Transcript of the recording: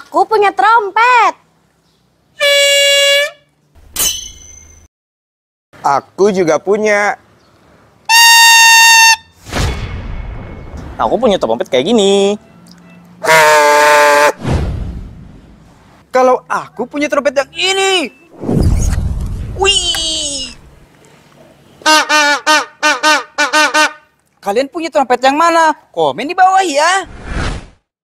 Aku punya trompet. Aku juga punya. Aku punya trompet kayak gini. Kalau aku punya trompet yang ini. Wih. Kalian punya trompet yang mana? Komen di bawah ya.